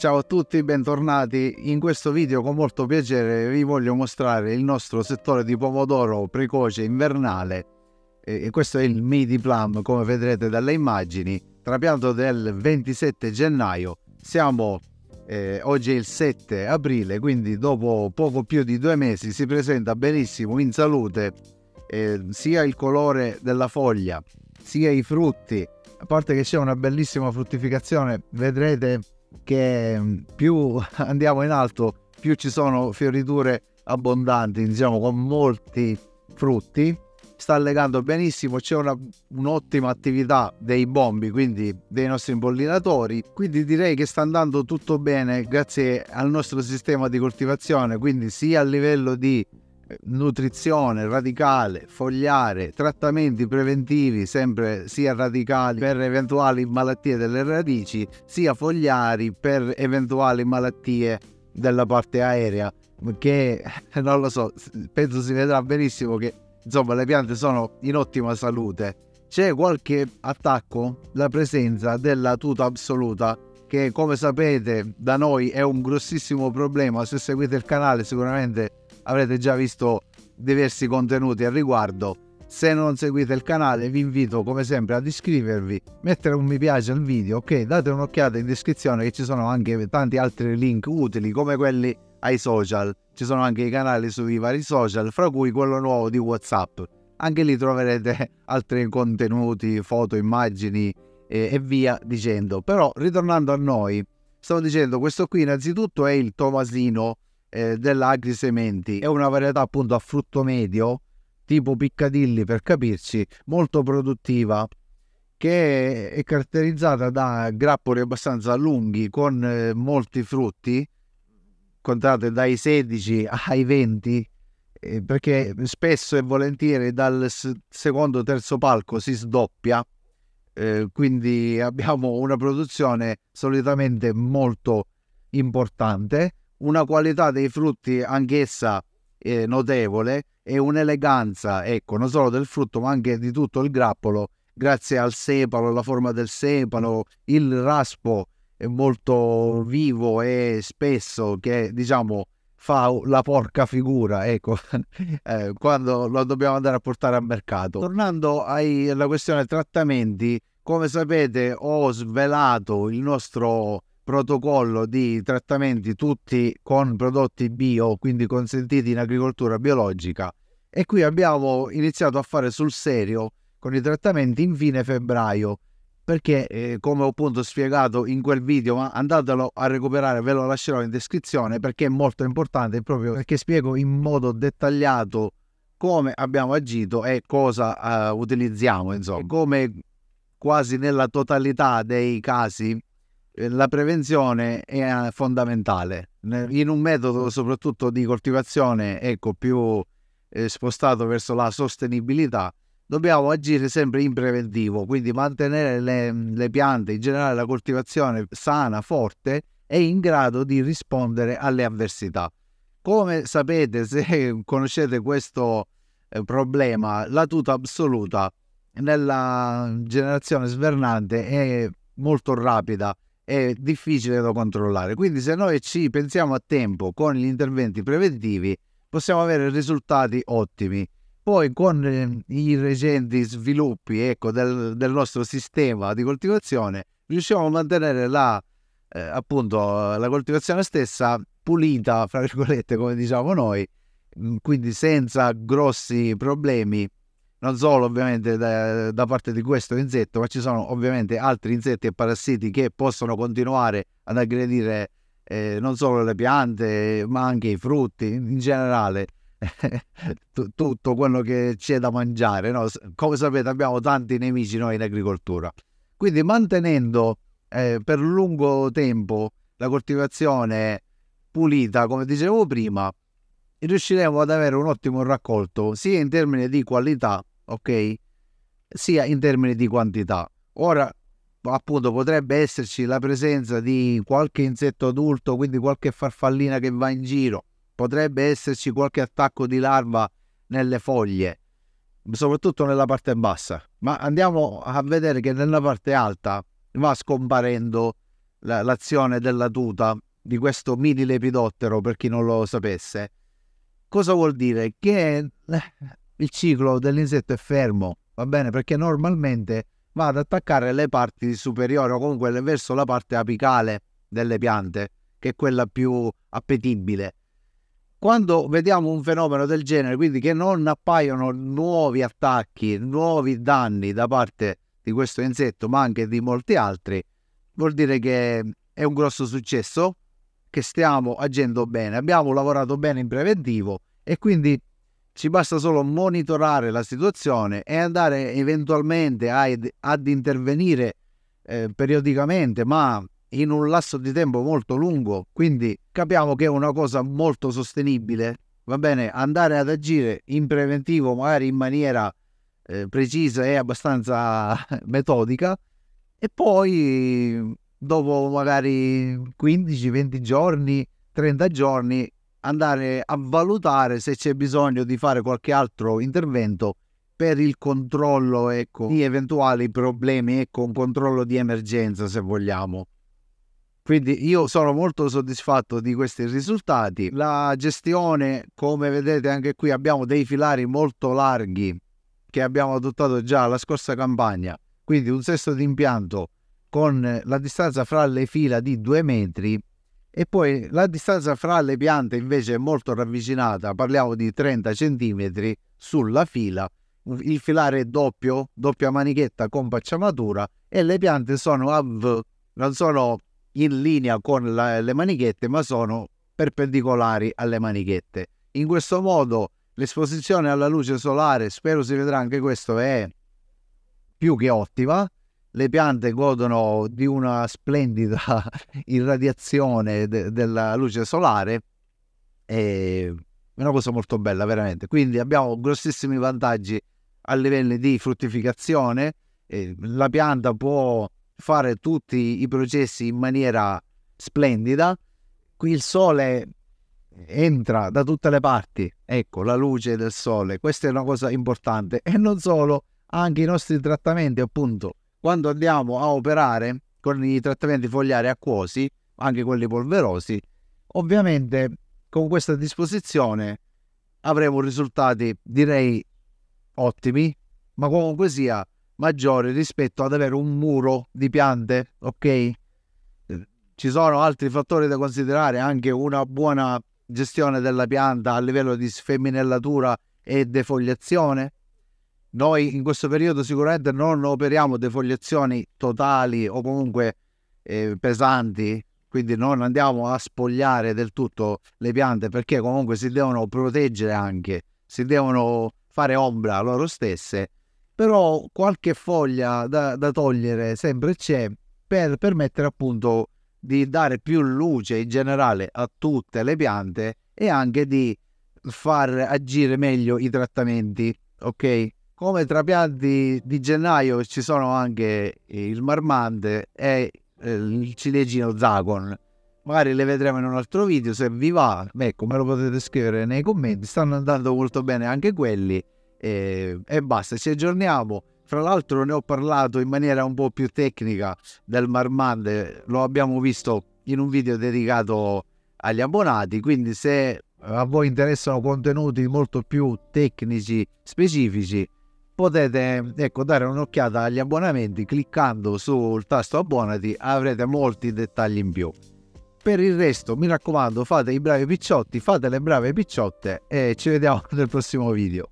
Ciao a tutti, bentornati. In questo video con molto piacere vi voglio mostrare il nostro settore di pomodoro precoce invernale. E questo è il Midi Plum, come vedrete dalle immagini, trapianto del 27 gennaio. Siamo eh, oggi è il 7 aprile, quindi dopo poco più di due mesi si presenta benissimo in salute eh, sia il colore della foglia, sia i frutti. A parte che c'è una bellissima fruttificazione, vedrete che mm, più andiamo in alto, più ci sono fioriture abbondanti, diciamo con molti frutti. Sta legando benissimo, c'è un'ottima attività dei bombi, quindi dei nostri impollinatori. Quindi direi che sta andando tutto bene grazie al nostro sistema di coltivazione, quindi sia a livello di nutrizione radicale, fogliare, trattamenti preventivi sempre sia radicali per eventuali malattie delle radici, sia fogliari per eventuali malattie della parte aerea, che eh, non lo so, penso si vedrà benissimo che insomma le piante sono in ottima salute. C'è qualche attacco? La presenza della tuta assoluta che come sapete da noi è un grossissimo problema, se seguite il canale sicuramente avrete già visto diversi contenuti al riguardo. Se non seguite il canale vi invito come sempre ad iscrivervi, mettere un mi piace al video, ok? Date un'occhiata in descrizione che ci sono anche tanti altri link utili come quelli ai social. Ci sono anche i canali sui vari social, fra cui quello nuovo di Whatsapp. Anche lì troverete altri contenuti, foto, immagini e, e via dicendo. Però ritornando a noi, stavo dicendo questo qui innanzitutto è il Tomasino eh, dell'Agri Sementi. È una varietà appunto a frutto medio, tipo piccadilli per capirci, molto produttiva che è caratterizzata da grappoli abbastanza lunghi con eh, molti frutti, contate dai 16 ai 20, eh, perché spesso e volentieri dal s- secondo terzo palco si sdoppia, eh, quindi abbiamo una produzione solitamente molto importante, una qualità dei frutti anch'essa eh, notevole e un'eleganza, ecco, non solo del frutto ma anche di tutto il grappolo, grazie al sepalo, alla forma del sepalo, il raspo è molto vivo e spesso che diciamo fa la porca figura, ecco, eh, quando lo dobbiamo andare a portare al mercato. Tornando ai, alla questione trattamenti, come sapete ho svelato il nostro protocollo di trattamenti tutti con prodotti bio, quindi consentiti in agricoltura biologica. E qui abbiamo iniziato a fare sul serio con i trattamenti in fine febbraio, perché eh, come ho appunto spiegato in quel video, ma andatelo a recuperare, ve lo lascerò in descrizione perché è molto importante, proprio perché spiego in modo dettagliato come abbiamo agito e cosa uh, utilizziamo, insomma. E come quasi nella totalità dei casi eh, la prevenzione è eh, fondamentale. Mm. In un metodo soprattutto di coltivazione ecco, più eh, spostato verso la sostenibilità, dobbiamo agire sempre in preventivo, quindi mantenere le, mm, le piante, in generale la coltivazione sana, forte e in grado di rispondere alle avversità. Come sapete, se conoscete questo eh, problema, la tuta assoluta nella generazione svernante è molto rapida è difficile da controllare. Quindi se noi ci pensiamo a tempo con gli interventi preventivi possiamo avere risultati ottimi. Poi con ehm, i recenti sviluppi ecco, del, del, nostro sistema di coltivazione riusciamo a mantenere la, eh, appunto, la coltivazione stessa pulita, fra virgolette, come diciamo noi, quindi senza grossi problemi non solo ovviamente da, da, parte di questo insetto, ma ci sono ovviamente altri insetti e parassiti che possono continuare ad aggredire eh, non solo le piante, ma anche i frutti in generale. tutto quello che c'è da mangiare. No? Come sapete, abbiamo tanti nemici noi in agricoltura. Quindi, mantenendo eh, per lungo tempo la coltivazione pulita, come dicevo prima, riusciremo ad avere un ottimo raccolto sia in termini di qualità ok? Sia in termini di quantità. Ora, appunto, potrebbe esserci la presenza di qualche insetto adulto, quindi qualche farfallina che va in giro, potrebbe esserci qualche attacco di larva nelle foglie, soprattutto nella parte bassa. Ma andiamo a vedere che nella parte alta va scomparendo l'azione della tuta di questo mini lepidottero, per chi non lo sapesse. Cosa vuol dire? Che il ciclo dell'insetto è fermo, va bene? Perché normalmente va ad attaccare le parti superiori o comunque verso la parte apicale delle piante, che è quella più appetibile. Quando vediamo un fenomeno del genere, quindi che non appaiono nuovi attacchi, nuovi danni da parte di questo insetto, ma anche di molti altri, vuol dire che è un grosso successo, che stiamo agendo bene, abbiamo lavorato bene in preventivo e quindi ci basta solo monitorare la situazione e andare eventualmente ad, ad intervenire eh, periodicamente, ma in un lasso di tempo molto lungo, quindi capiamo che è una cosa molto sostenibile, va bene, andare ad agire in preventivo magari in maniera eh, precisa e abbastanza metodica e poi dopo magari 15-20 giorni, 30 giorni andare a valutare se c'è bisogno di fare qualche altro intervento per il controllo ecco, di eventuali problemi, ecco, un controllo di emergenza se vogliamo. Quindi io sono molto soddisfatto di questi risultati. La gestione, come vedete anche qui, abbiamo dei filari molto larghi che abbiamo adottato già la scorsa campagna. Quindi un sesto di impianto con la distanza fra le fila di due metri e poi la distanza fra le piante invece è molto ravvicinata, parliamo di 30 cm sulla fila, il filare è doppio, doppia manichetta con pacciamatura e le piante sono a V, non sono in linea con la, le manichette ma sono perpendicolari alle manichette. In questo modo l'esposizione alla luce solare, spero si vedrà anche questo, è più che ottima le piante godono di una splendida irradiazione de- della luce solare è una cosa molto bella veramente quindi abbiamo grossissimi vantaggi a livello di fruttificazione eh, la pianta può fare tutti i processi in maniera splendida qui il sole entra da tutte le parti ecco la luce del sole questa è una cosa importante e non solo anche i nostri trattamenti appunto quando andiamo a operare con i trattamenti fogliari acquosi, anche quelli polverosi, ovviamente con questa disposizione avremo risultati direi ottimi, ma comunque sia maggiori rispetto ad avere un muro di piante, ok? Ci sono altri fattori da considerare, anche una buona gestione della pianta a livello di sfemminellatura e defogliazione, noi in questo periodo sicuramente non operiamo defogliazioni totali o comunque eh, pesanti, quindi non andiamo a spogliare del tutto le piante perché comunque si devono proteggere anche, si devono fare ombra loro stesse, però qualche foglia da, da togliere sempre c'è per permettere appunto di dare più luce in generale a tutte le piante e anche di far agire meglio i trattamenti, ok? come trapianti di gennaio ci sono anche eh, il marmante e eh, il ciliegino zagon magari le vedremo in un altro video se vi va beh come lo potete scrivere nei commenti stanno andando molto bene anche quelli e, e basta ci aggiorniamo fra l'altro ne ho parlato in maniera un po' più tecnica del marmante lo abbiamo visto in un video dedicato agli abbonati quindi se a voi interessano contenuti molto più tecnici specifici potete ecco, dare un'occhiata agli abbonamenti cliccando sul tasto abbonati avrete molti dettagli in più per il resto mi raccomando fate i bravi picciotti fate le brave picciotte e ci vediamo nel prossimo video